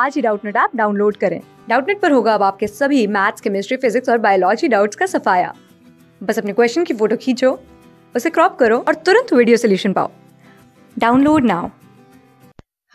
आज ही Doubtnut app download करें डाउटनेट पर होगा अब आपके सभी मैथ्स केमिस्ट्री फिजिक्स और बायोलॉजी डाउट्स का सफाया बस अपने क्वेश्चन की फोटो खींचो उसे क्रॉप करो और तुरंत वीडियो सोल्यूशन पाओ download now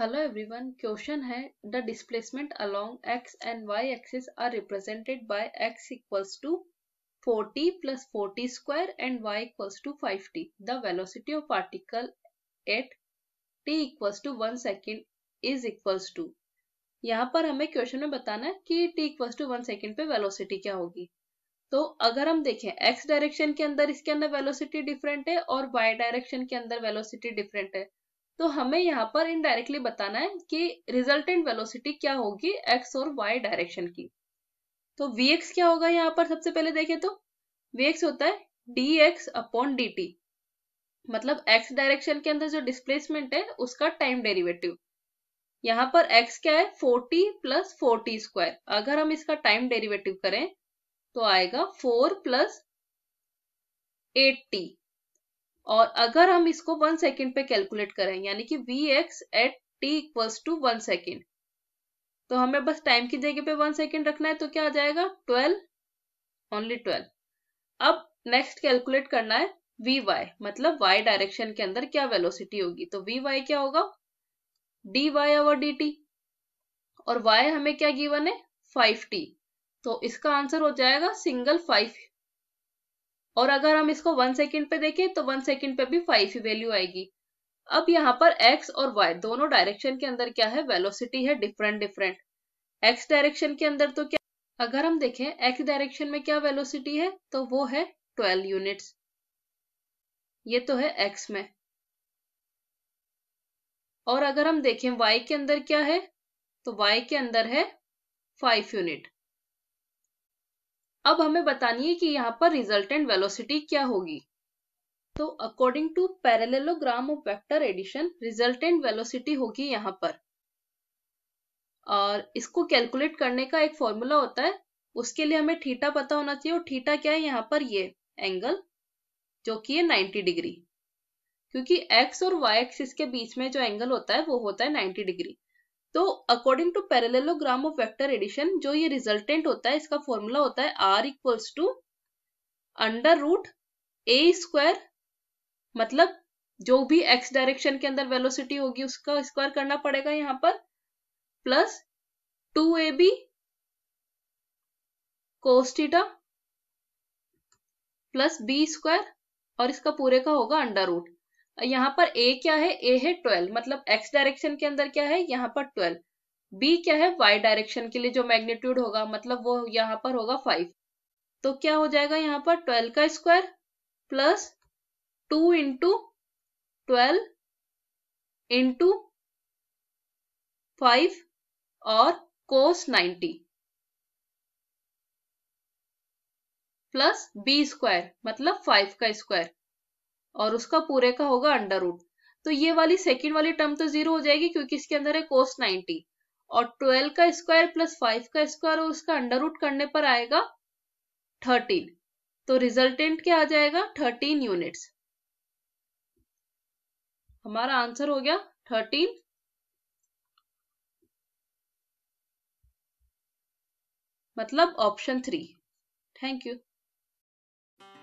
hello everyone question है the displacement along x and y axis are represented by x equals to 40 plus 40 square and y equals to 5t. The velocity of particle at t equals to 1 second is equals to यहाँ पर हमें question में बताना है कि t equal to one second पे velocity क्या होगी तो अगर हम देखें x डायरेक्शन के अंदर इसके अंदर वेलोसिटी डिफरेंट है और y डायरेक्शन के अंदर वेलोसिटी डिफरेंट है तो हमें यहाँ पर इनडायरेक्टली बताना है कि रिजल्टेंट वेलोसिटी क्या होगी x और y डायरेक्शन की तो vx क्या होगा यहाँ पर सबसे पहले देखें तो vx होता है dx एक्स अपॉन मतलब x डायरेक्शन के अंदर जो डिस्प्लेसमेंट है उसका टाइम डेरिवेटिव यहाँ पर x क्या है 40 प्लस फोर्टी स्क्वायर अगर हम इसका टाइम डेरिवेटिव करें तो आएगा 4 प्लस एट्टी और अगर हम इसको वन सेकेंड पे कैलकुलेट करें यानी कि v x at t equals to one second तो हमें बस टाइम की जगह पे वन सेकेंड रखना है तो क्या आ जाएगा ट्वेल्व ओनली ट्वेल्व अब नेक्स्ट कैलकुलेट करना है वी वाई मतलब वाई डायरेक्शन के अंदर क्या वेलोसिटी होगी तो वी वाई क्या होगा d y over d t और y हमें क्या गिवन है 5t तो इसका आंसर हो जाएगा सिंगल फाइव और अगर हम इसको वन सेकेंड पे देखें तो वन सेकेंड पे भी फाइव ही वैल्यू आएगी अब यहाँ पर x और y दोनों डायरेक्शन के अंदर क्या है वेलोसिटी है डिफरेंट डिफरेंट x डायरेक्शन के अंदर तो क्या अगर हम देखें x डायरेक्शन में क्या वेलोसिटी है तो वो है 12 यूनिट्स ये तो है x में और अगर हम देखें y के अंदर क्या है तो y के अंदर है फाइव यूनिट अब हमें बतानी है कि यहाँ पर रिजल्टेंट वेलोसिटी क्या होगी तो according to parallelogram of vector addition resultant velocity होगी यहाँ पर और इसको कैलकुलेट करने का एक फॉर्मूला होता है उसके लिए हमें थीटा पता होना चाहिए और थीटा क्या है यहाँ पर ये एंगल जो कि है 90 डिग्री क्योंकि एक्स और वाई एक्सिस के बीच में जो एंगल होता है वो होता है 90 डिग्री तो according to parallelogram of vector addition जो ये रिजल्टेंट होता है इसका फॉर्मूला होता है R equals to under root A square मतलब जो भी एक्स डायरेक्शन के अंदर वेलोसिटी होगी उसका स्क्वायर करना पड़ेगा यहां पर plus two A B cos theta plus B square और इसका पूरे का होगा अंडर रूट यहाँ पर ए क्या है ए है ट्वेल्व मतलब एक्स डायरेक्शन के अंदर क्या है यहाँ पर ट्वेल्व बी क्या है वाई डायरेक्शन के लिए जो मैग्नीट्यूड होगा मतलब वो यहाँ पर होगा फाइव तो क्या हो जाएगा यहाँ पर ट्वेल्व का square plus two into twelve into five और cos ninety plus B square मतलब फाइव का स्क्वायर और उसका पूरे का होगा अंडर रूट तो ये वाली सेकेंड वाली टर्म तो जीरो हो जाएगी क्योंकि इसके अंदर है कोस 90 और 12 का स्क्वायर प्लस 5 का स्क्वायर और उसका अंडर रूट करने पर आएगा 13 तो रिजल्टेंट क्या आ जाएगा 13 यूनिट्स हमारा आंसर हो गया 13 मतलब ऑप्शन थ्री थैंक यू